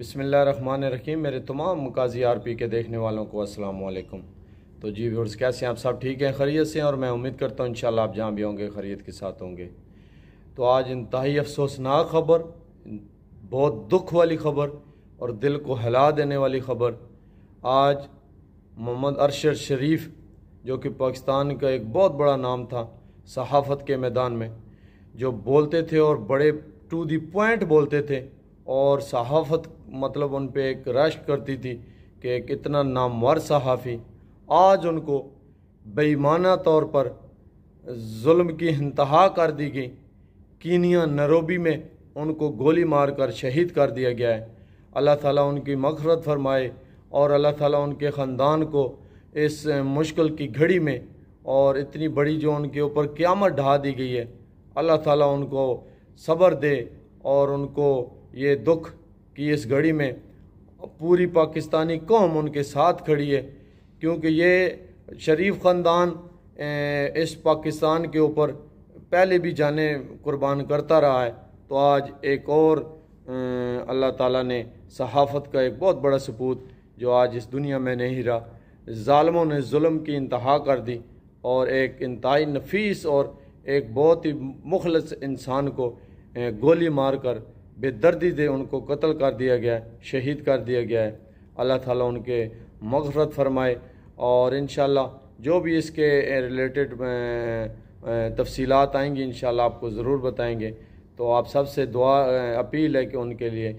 रहमान रहीम मेरे तमाम मकाज़ी R P के देखने वालों को अस्सलाम वालेकुम तो जी व्यवर्स कैसे हैं आप सब ठीक हैं खरीत से हैं और मैं उम्मीद करता हूँ इन आप जहाँ भी होंगे खरीत के साथ होंगे तो आज इंतहाई अफसोसनाक खबर बहुत दुख वाली खबर और दिल को हिला देने वाली खबर आज मोहम्मद अरशद शरीफ जो कि पाकिस्तान का एक बहुत बड़ा नाम था सहाफ़त के मैदान में जो बोलते थे और बड़े टू दी पॉइंट बोलते थे और सहाफ़त मतलब उन पर एक रश करती थी कि कितना नामवर सहाफ़ी आज उनको बेईमाना तौर पर जुल्म की इंतहा कर दी गई कीनिया नरोबी में उनको गोली मारकर शहीद कर दिया गया है अल्लाह ताला उनकी मखरत फरमाए और अल्लाह ताला उनके ख़ानदान को इस मुश्किल की घड़ी में और इतनी बड़ी जो उनके ऊपर क्यामत ढहा दी गई है अल्लाह ताला उनको सब्र दे और उनको ये दुख कि इस घड़ी में पूरी पाकिस्तानी कौम उनके साथ खड़ी है क्योंकि ये शरीफ ख़ानदान इस पाकिस्तान के ऊपर पहले भी जाने कुर्बान करता रहा है तो आज एक और अल्लाह ताला ने सहाफ़त का एक बहुत बड़ा सबूत जो आज इस दुनिया में नहीं रहा ालमों ने जुल्म की इंतहा कर दी और एक इंतहाई नफीस और एक बहुत ही मुखलस इंसान को गोली मार कर बेदर्दी दे उनको कत्ल कर दिया गया है शहीद कर दिया गया है अल्लाह ताला उनके मगफरत फरमाए और इन जो भी इसके रिलेटेड तफसीलात आएंगी इन आपको ज़रूर बताएंगे तो आप सबसे दुआ अपील है कि उनके लिए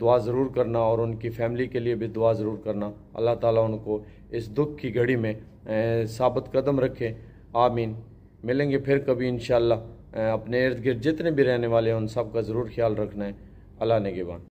दुआ ज़रूर करना और उनकी फैमिली के लिए भी दुआ ज़रूर करना अल्लाह ताला उनको इस दुख की घड़ी में साबित कदम रखे आमीन मिलेंगे फिर कभी इन अपने इर्द गिर्द जितने भी रहने वाले हैं उन सब का ज़रूर ख्याल रखना है अल्लाह ने के